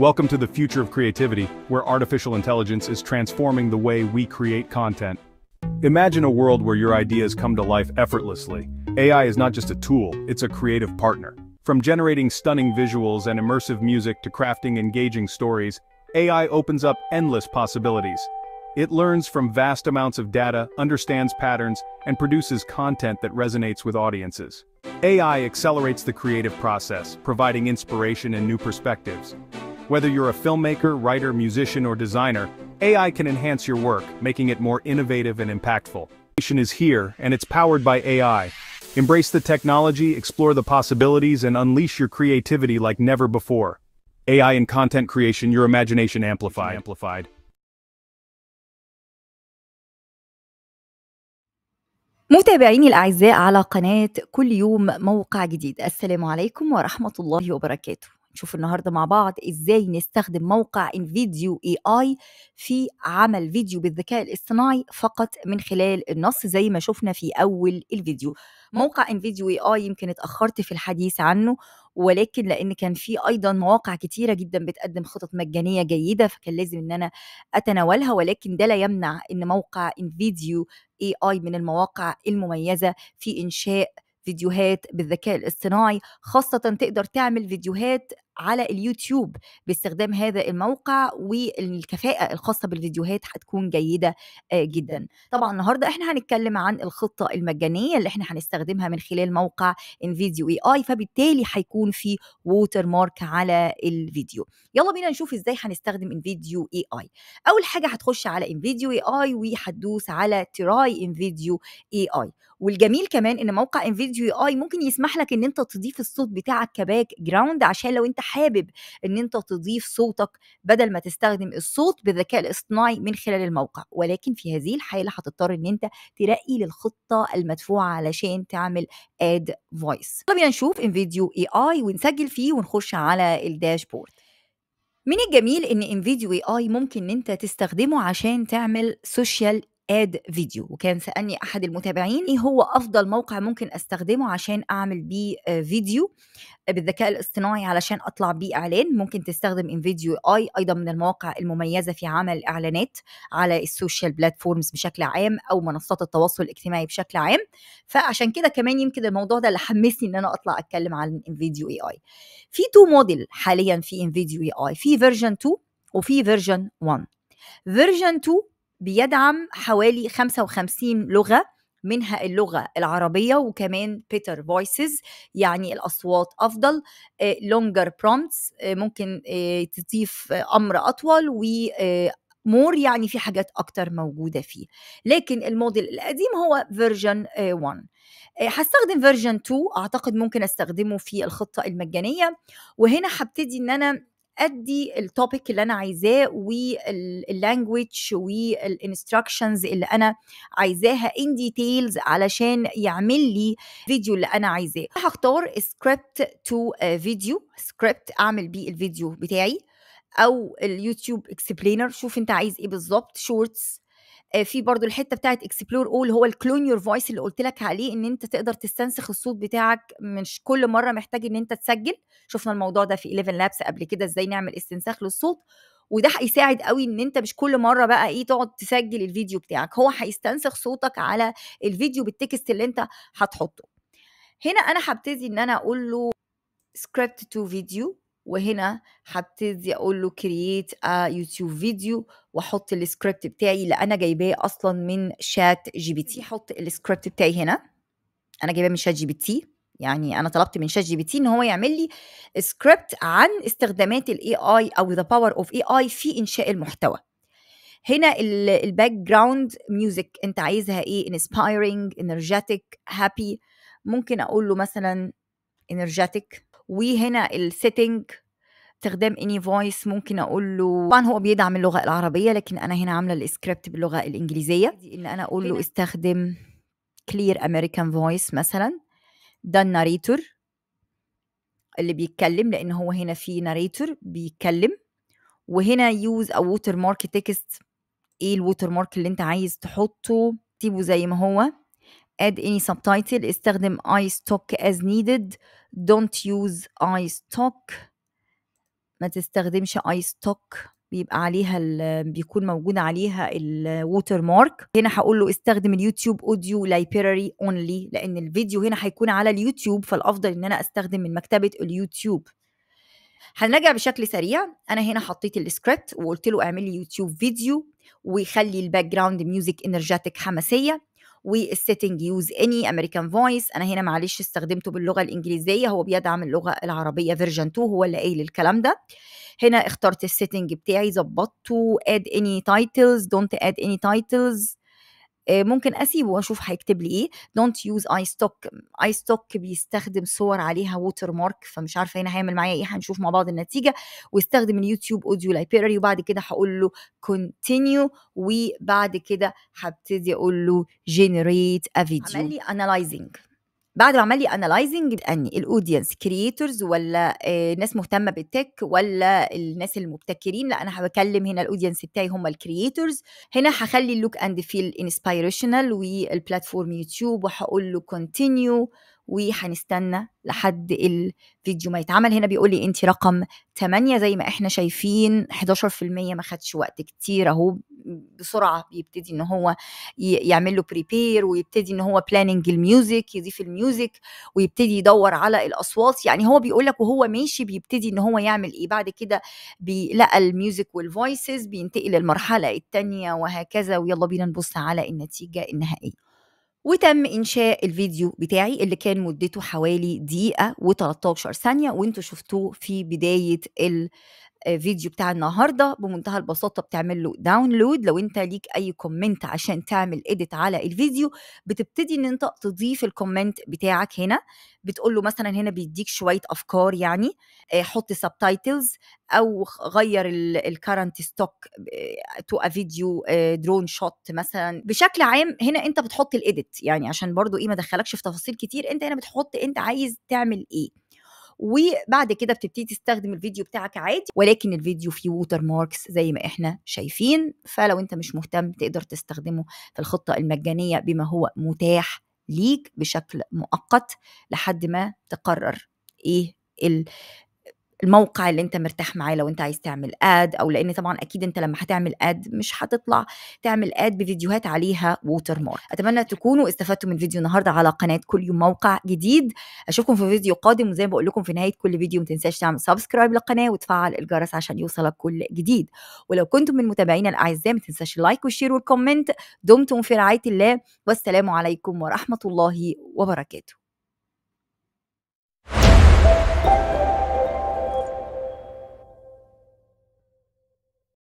Welcome to the future of creativity, where artificial intelligence is transforming the way we create content. Imagine a world where your ideas come to life effortlessly. AI is not just a tool, it's a creative partner. From generating stunning visuals and immersive music to crafting engaging stories, AI opens up endless possibilities. It learns from vast amounts of data, understands patterns, and produces content that resonates with audiences. AI accelerates the creative process, providing inspiration and new perspectives. Whether you're a filmmaker, writer, musician, or designer, AI can enhance your work, making it more innovative and impactful. Creation is here, and it's powered by AI. Embrace the technology, explore the possibilities, and unleash your creativity like never before. AI and content creation, your imagination amplified. amplified. متابعيني الأعزاء على قناة كل يوم موقع جديد السلام عليكم ورحمة الله وبركاته نشوف النهارده مع بعض ازاي نستخدم موقع انفيديو اي اي في عمل فيديو بالذكاء الاصطناعي فقط من خلال النص زي ما شفنا في اول الفيديو موقع انفيديو اي اي يمكن اتاخرت في الحديث عنه ولكن لان كان في ايضا مواقع كتيره جدا بتقدم خطط مجانيه جيده فكان لازم ان انا اتناولها ولكن ده لا يمنع ان موقع انفيديو اي اي من المواقع المميزه في انشاء فيديوهات بالذكاء الاصطناعي خاصة تقدر تعمل فيديوهات على اليوتيوب باستخدام هذا الموقع والكفاءة الخاصة بالفيديوهات هتكون جيدة آه، جدا طبعا النهاردة احنا هنتكلم عن الخطة المجانية اللي احنا هنستخدمها من خلال موقع انفيديو اي اي فبالتالي هيكون في ووتر مارك على الفيديو يلا بينا نشوف ازاي هنستخدم انفيديو اي اي اول حاجة هتخش على انفيديو اي اي وهتدوس على تراي انفيديو اي اي والجميل كمان ان موقع انفيديو اي اي ممكن يسمح لك ان انت تضيف الصوت بتاعك كباك جراوند عشان لو انت انت حابب ان انت تضيف صوتك بدل ما تستخدم الصوت بالذكاء الاصطناعي من خلال الموقع ولكن في هذه الحاله هتضطر ان انت ترقي للخطه المدفوعه علشان تعمل اد فويس طب نشوف فيديو اي اي ونسجل فيه ونخش على الداشبورد من الجميل ان انفيديو اي اي ممكن ان انت تستخدمه عشان تعمل سوشيال اد فيديو وكان سالني احد المتابعين ايه هو افضل موقع ممكن استخدمه عشان اعمل بيه آه، فيديو آه، بالذكاء الاصطناعي علشان اطلع بيه اعلان ممكن تستخدم انفيديو اي ايضا من المواقع المميزه في عمل اعلانات على السوشيال بلاتفورمز بشكل عام او منصات التواصل الاجتماعي بشكل عام فعشان كده كمان يمكن الموضوع ده اللي حمسني ان انا اطلع اتكلم عن انفيديو اي اي في تو موديل حاليا في انفيديو اي اي في فيرجن 2 وفي فيرجن 1 فيرجن 2 بيدعم حوالي 55 لغه منها اللغة العربية وكمان بيتر فويسز يعني الأصوات أفضل لونجر آه، برومتس آه، ممكن آه، تضيف أمر أطول و مور يعني في حاجات أكتر موجودة فيه لكن الموديل القديم هو فيرجن 1 هستخدم فيرجن 2 أعتقد ممكن أستخدمه في الخطة المجانية وهنا هبتدي إن أنا ادي التوبيك اللي انا عايزاه واللانجوج والانستراكشنز اللي انا عايزاها ان ديتيلز علشان يعمل لي فيديو اللي انا عايزاه هختار سكريبت تو فيديو سكريبت اعمل بيه الفيديو بتاعي او اليوتيوب اكسبلينر شوف انت عايز ايه بالظبط شورتس آه، في برضو الحته بتاعت اكسبلور اول هو الكلون يور فويس اللي قلت لك عليه ان انت تقدر تستنسخ الصوت بتاعك مش كل مره محتاج ان انت تسجل شفنا الموضوع ده في 11 لابس قبل كده ازاي نعمل استنساخ للصوت وده هيساعد قوي ان انت مش كل مره بقى ايه تقعد تسجل الفيديو بتاعك هو هيستنسخ صوتك على الفيديو بالتكست اللي انت هتحطه هنا انا هبتدي ان انا اقول له سكريبت تو فيديو وهنا هبتدي اقول له كرييت يوتيوب فيديو واحط السكريبت بتاعي اللي انا جايباه اصلا من شات جي بي تي احط السكريبت بتاعي هنا انا جايباه من شات جي بي تي يعني انا طلبت من شات جي بي تي ان هو يعمل لي سكريبت عن استخدامات الاي اي او ذا باور اوف اي اي في انشاء المحتوى هنا الباك جراوند ميوزك انت عايزها ايه انسبايرنج انرجيتك هابي ممكن اقول له مثلا انرجيتك وهنا السيتنج استخدام اني فويس ممكن اقول له طبعا هو بيدعم اللغه العربيه لكن انا هنا عامله السكريبت باللغه الانجليزيه ان انا اقول له استخدم كلير امريكان فويس مثلا ده الناريتور اللي بيتكلم لان هو هنا في ناريتور بيتكلم وهنا يوز او ووتر مارك تكست ايه الووتر مارك اللي انت عايز تحطه تسيبه زي ما هو add any subtitle استخدم I stock as needed don't use I stock ما تستخدمش I stock بيبقى عليها بيكون موجود عليها الووتر مارك هنا هقول له استخدم اليوتيوب اوديو لايبراري اونلي لان الفيديو هنا هيكون على اليوتيوب فالافضل ان انا استخدم من مكتبه اليوتيوب هنراجع بشكل سريع انا هنا حطيت السكريبت وقلت له اعمل لي يوتيوب فيديو ويخلي الباك جراوند ميوزك انرجيتك حماسيه والسيتنج يوز اني امريكان فويس انا هنا معلش استخدمته باللغه الانجليزيه هو بيدعم اللغه العربيه فيرجن 2 هو اللي قايل الكلام ده هنا اخترت السيتنج بتاعي ظبطته اد اني تايتلز دونت اد اني تايتلز آه، ممكن اسيبه واشوف هيكتب لي ايه دونت يوز اي ستوك اي ستوك بيستخدم صور عليها ووتر مارك فمش عارفه هنا هيعمل معايا ايه هنشوف مع بعض النتيجه واستخدم اليوتيوب اوديو لايبراري وبعد كده هقول له كونتينيو وبعد كده هبتدي اقول له جنريت ا فيديو عمل لي انالايزنج بعد ما عمل لي انلايزنج اني الاودينس كرييتورز ولا آه، ناس مهتمه بالتك ولا الناس المبتكرين لا انا هكلم هنا الاودينس بتاعي هم الكرييتورز هنا هخلي اللوك اند فيل انسبيريشنال والبلاتفورم يوتيوب وهقول له كونتينيو وهنستنى لحد الفيديو ما يتعمل هنا بيقول لي انت رقم 8 زي ما احنا شايفين 11% ما خدش وقت كتير اهو بسرعه بيبتدي ان هو يعمل له بريبير ويبتدي ان هو بلاننج الميوزك يضيف الميوزك ويبتدي يدور على الاصوات يعني هو بيقول لك وهو ماشي بيبتدي ان هو يعمل ايه بعد كده بيلقى الميوزك والفويسز بينتقل للمرحله الثانيه وهكذا ويلا بينا نبص على النتيجه النهائيه وتم انشاء الفيديو بتاعي اللي كان مدته حوالي دقيقه و13 ثانيه وانتم شفتوه في بدايه آه، فيديو بتاع النهارده بمنتهى البساطه بتعمل له داونلود لو انت ليك اي كومنت عشان تعمل اديت على الفيديو بتبتدي ان انت تضيف الكومنت بتاعك هنا بتقول له مثلا هنا بيديك شويه افكار يعني آه، حط سبتايتلز او غير الكرنت ستوك تو فيديو درون آه، شوت مثلا بشكل عام هنا انت بتحط الاديت يعني عشان برضو ايه ما دخلكش في تفاصيل كتير انت هنا بتحط انت عايز تعمل ايه وبعد كده بتبتدي تستخدم الفيديو بتاعك عادي ولكن الفيديو فيه ووتر ماركس زي ما احنا شايفين فلو انت مش مهتم تقدر تستخدمه في الخطه المجانيه بما هو متاح ليك بشكل مؤقت لحد ما تقرر ايه الموقع اللي انت مرتاح معاه لو انت عايز تعمل اد او لان طبعا اكيد انت لما هتعمل اد مش هتطلع تعمل اد بفيديوهات عليها ووتر مارك اتمنى تكونوا استفدتوا من فيديو النهارده على قناه كل يوم موقع جديد اشوفكم في فيديو قادم وزي ما بقول لكم في نهايه كل فيديو ما تنساش تعمل سبسكرايب للقناه وتفعل الجرس عشان يوصلك كل جديد ولو كنتم من متابعينا الاعزاء ما تنساش اللايك والشير والكومنت دمتم في رعايه الله والسلام عليكم ورحمه الله وبركاته